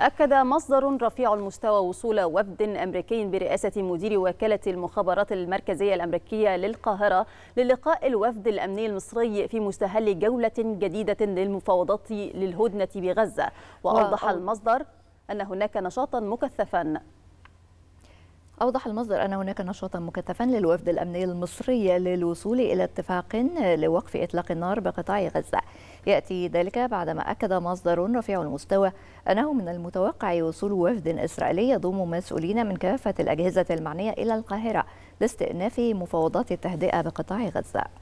أكد مصدر رفيع المستوى وصول وفد أمريكي برئاسة مدير وكالة المخابرات المركزية الأمريكية للقاهرة للقاء الوفد الأمني المصري في مستهل جولة جديدة للمفاوضات للهدنة بغزة وأوضح المصدر أن هناك نشاطا مكثفا أوضح المصدر أن هناك نشاطا مكثفا للوفد الأمني المصري للوصول إلى اتفاق لوقف إطلاق النار بقطاع غزة يأتي ذلك بعدما أكد مصدر رفيع المستوى أنه من المتوقع وصول وفد إسرائيلي يضم مسؤولين من كافة الأجهزة المعنية إلى القاهرة لاستئناف مفاوضات التهدئة بقطاع غزة